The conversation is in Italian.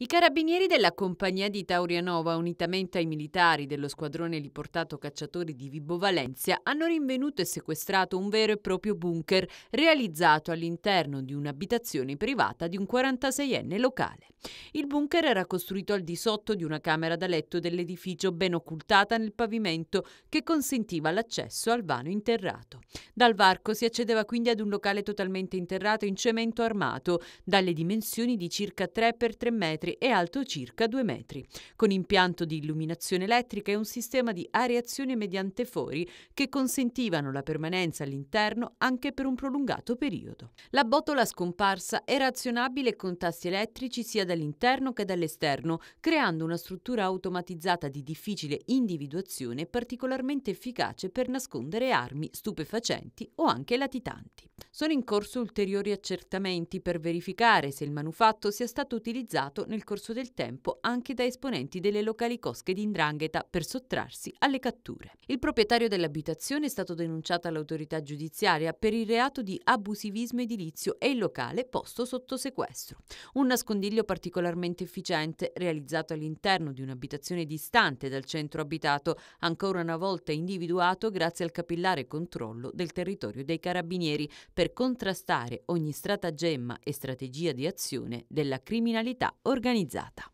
I carabinieri della compagnia di Taurianova, unitamente ai militari dello squadrone riportato cacciatori di Vibo Valencia, hanno rinvenuto e sequestrato un vero e proprio bunker realizzato all'interno di un'abitazione privata di un 46enne locale. Il bunker era costruito al di sotto di una camera da letto dell'edificio ben occultata nel pavimento che consentiva l'accesso al vano interrato. Dal varco si accedeva quindi ad un locale totalmente interrato in cemento armato, dalle dimensioni di circa 3 x 3 metri metri e alto circa 2 metri, con impianto di illuminazione elettrica e un sistema di areazione mediante fori che consentivano la permanenza all'interno anche per un prolungato periodo. La botola scomparsa era azionabile con tasti elettrici sia dall'interno che dall'esterno, creando una struttura automatizzata di difficile individuazione particolarmente efficace per nascondere armi, stupefacenti o anche latitanti. Sono in corso ulteriori accertamenti per verificare se il manufatto sia stato utilizzato nel corso del tempo anche da esponenti delle locali cosche di Indrangheta per sottrarsi alle catture. Il proprietario dell'abitazione è stato denunciato all'autorità giudiziaria per il reato di abusivismo edilizio e il locale posto sotto sequestro. Un nascondiglio particolarmente efficiente realizzato all'interno di un'abitazione distante dal centro abitato, ancora una volta individuato grazie al capillare controllo del territorio dei carabinieri per per contrastare ogni stratagemma e strategia di azione della criminalità organizzata.